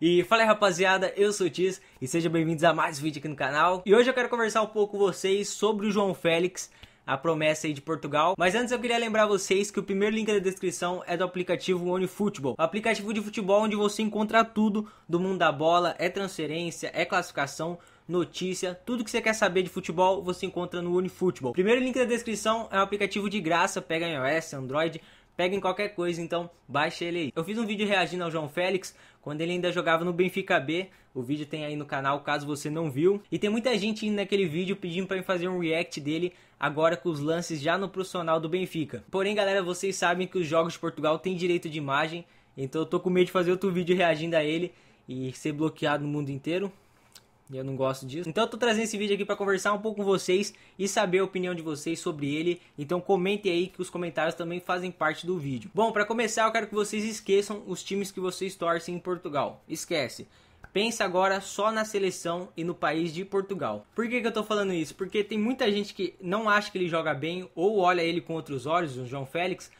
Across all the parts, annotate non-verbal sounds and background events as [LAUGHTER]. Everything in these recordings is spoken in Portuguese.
E fala aí rapaziada, eu sou o Tiz e sejam bem-vindos a mais um vídeo aqui no canal. E hoje eu quero conversar um pouco com vocês sobre o João Félix, a promessa aí de Portugal. Mas antes eu queria lembrar vocês que o primeiro link da descrição é do aplicativo OneFootball, aplicativo de futebol onde você encontra tudo do mundo da bola, é transferência, é classificação, notícia, tudo que você quer saber de futebol você encontra no OneFootball. Primeiro link da descrição é um aplicativo de graça, pega iOS, Android, pega em qualquer coisa, então baixa ele aí. Eu fiz um vídeo reagindo ao João Félix quando ele ainda jogava no Benfica B. O vídeo tem aí no canal, caso você não viu. E tem muita gente indo naquele vídeo pedindo para eu fazer um react dele agora com os lances já no profissional do Benfica. Porém, galera, vocês sabem que os jogos de Portugal têm direito de imagem, então eu tô com medo de fazer outro vídeo reagindo a ele e ser bloqueado no mundo inteiro eu não gosto disso. Então eu tô trazendo esse vídeo aqui para conversar um pouco com vocês e saber a opinião de vocês sobre ele. Então comentem aí que os comentários também fazem parte do vídeo. Bom, para começar eu quero que vocês esqueçam os times que vocês torcem em Portugal. Esquece. Pensa agora só na seleção e no país de Portugal. Por que, que eu tô falando isso? Porque tem muita gente que não acha que ele joga bem ou olha ele com outros olhos, o João Félix,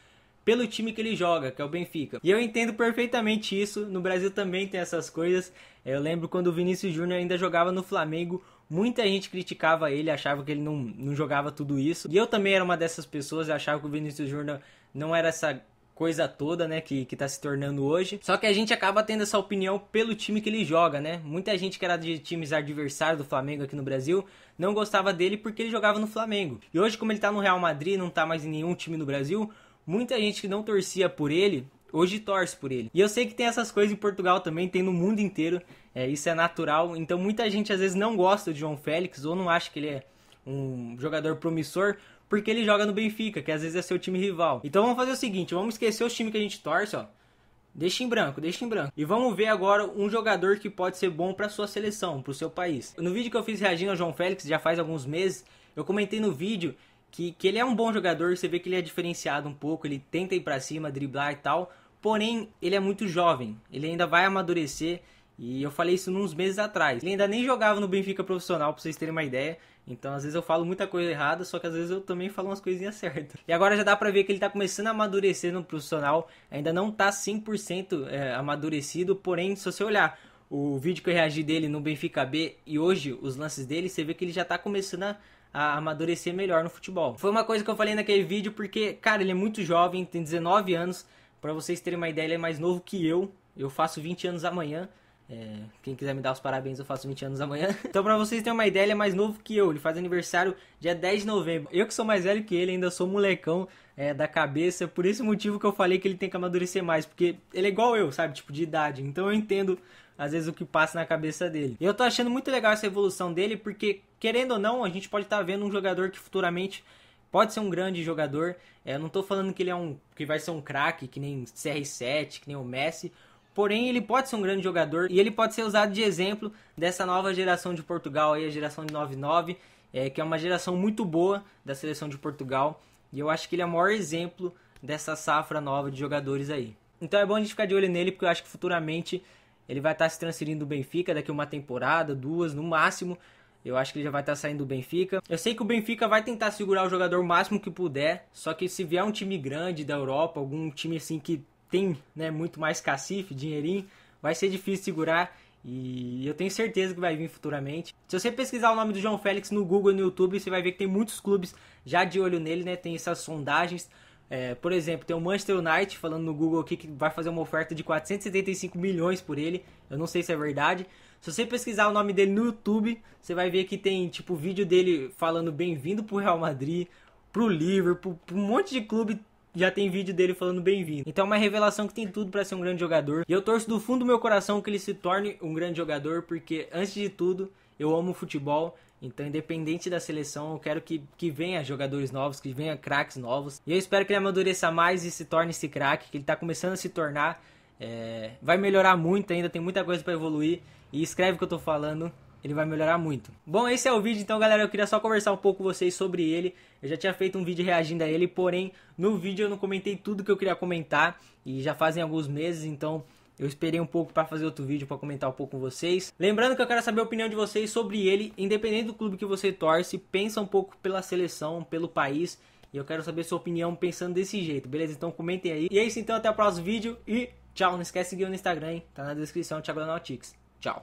pelo time que ele joga, que é o Benfica. E eu entendo perfeitamente isso. No Brasil também tem essas coisas. Eu lembro quando o Vinícius Júnior ainda jogava no Flamengo, Muita gente criticava ele, achava que ele não, não jogava tudo isso. E eu também era uma dessas pessoas, eu achava que o Vinícius Júnior não era essa coisa toda, né, que, que tá se tornando hoje. Só que a gente acaba tendo essa opinião pelo time que ele joga, né? Muita gente que era de times adversários do Flamengo aqui no Brasil não gostava dele porque ele jogava no Flamengo. E hoje, como ele tá no Real Madrid, não tá mais em nenhum time no Brasil, muita gente que não torcia por ele hoje torce por ele. E eu sei que tem essas coisas em Portugal também, tem no mundo inteiro, é, isso é natural. Então muita gente às vezes não gosta de João Félix ou não acha que ele é um jogador promissor porque ele joga no Benfica, que às vezes é seu time rival. Então vamos fazer o seguinte, vamos esquecer os times que a gente torce, ó. Deixa em branco, deixa em branco. E vamos ver agora um jogador que pode ser bom para sua seleção, para o seu país. No vídeo que eu fiz reagindo ao João Félix já faz alguns meses, eu comentei no vídeo que, que ele é um bom jogador, você vê que ele é diferenciado um pouco, ele tenta ir para cima, driblar e tal, porém ele é muito jovem, ele ainda vai amadurecer e eu falei isso uns meses atrás. Ele ainda nem jogava no Benfica profissional, pra vocês terem uma ideia. Então, às vezes eu falo muita coisa errada, só que às vezes eu também falo umas coisinhas [LAUGHS] certas. E agora já dá pra ver que ele tá começando a amadurecer no profissional. Ainda não tá 100% é, amadurecido, porém, se você olhar o vídeo que eu reagi dele no Benfica B e hoje os lances dele, você vê que ele já tá começando a a amadurecer melhor no futebol. Foi uma coisa que eu falei naquele vídeo porque, cara, ele é muito jovem, tem 19 anos. Para vocês terem uma ideia, ele é mais novo que eu. Eu faço 20 anos amanhã. É, quem quiser me dar os parabéns, eu faço 20 anos amanhã. [LAUGHS] então, pra vocês terem uma ideia, ele é mais novo que eu. Ele faz aniversário dia 10 de novembro. Eu que sou mais velho que ele, ainda sou molecão é, da cabeça. Por esse motivo que eu falei que ele tem que amadurecer mais. Porque ele é igual eu, sabe? Tipo, de idade. Então eu entendo, às vezes, o que passa na cabeça dele. E eu tô achando muito legal essa evolução dele, porque, querendo ou não, a gente pode estar tá vendo um jogador que futuramente pode ser um grande jogador. É, eu não tô falando que ele é um. que vai ser um craque, que nem CR7, que nem o Messi. Porém, ele pode ser um grande jogador e ele pode ser usado de exemplo dessa nova geração de Portugal, aí, a geração de 99, é, que é uma geração muito boa da seleção de Portugal. E eu acho que ele é o maior exemplo dessa safra nova de jogadores aí. Então é bom a gente ficar de olho nele, porque eu acho que futuramente ele vai estar se transferindo do Benfica daqui uma temporada, duas no máximo. Eu acho que ele já vai estar saindo do Benfica. Eu sei que o Benfica vai tentar segurar o jogador o máximo que puder, só que se vier um time grande da Europa, algum time assim que tem né, muito mais cacife, dinheirinho, vai ser difícil segurar. E eu tenho certeza que vai vir futuramente. Se você pesquisar o nome do João Félix no Google e no YouTube, você vai ver que tem muitos clubes já de olho nele, né? Tem essas sondagens. É, por exemplo, tem o Manchester United falando no Google aqui que vai fazer uma oferta de 475 milhões por ele. Eu não sei se é verdade. Se você pesquisar o nome dele no YouTube, você vai ver que tem tipo vídeo dele falando bem-vindo pro Real Madrid, pro Liverpool, pro um monte de clube já tem vídeo dele falando bem-vindo. Então é uma revelação que tem tudo para ser um grande jogador. E eu torço do fundo do meu coração que ele se torne um grande jogador, porque antes de tudo, eu amo futebol. Então, independente da seleção, eu quero que, que venha jogadores novos, que venha craques novos. E eu espero que ele amadureça mais e se torne esse craque, que ele tá começando a se tornar. É... vai melhorar muito ainda, tem muita coisa para evoluir. E escreve o que eu tô falando, ele vai melhorar muito. Bom, esse é o vídeo, então, galera, eu queria só conversar um pouco com vocês sobre ele. Eu já tinha feito um vídeo reagindo a ele, porém, no vídeo eu não comentei tudo que eu queria comentar, e já fazem alguns meses, então... Eu esperei um pouco para fazer outro vídeo para comentar um pouco com vocês. Lembrando que eu quero saber a opinião de vocês sobre ele, independente do clube que você torce, pensa um pouco pela seleção, pelo país, e eu quero saber sua opinião pensando desse jeito, beleza? Então comentem aí. E é isso então, até o próximo vídeo e tchau. Não esquece de seguir no Instagram, hein? tá na descrição, Thiago Nautix.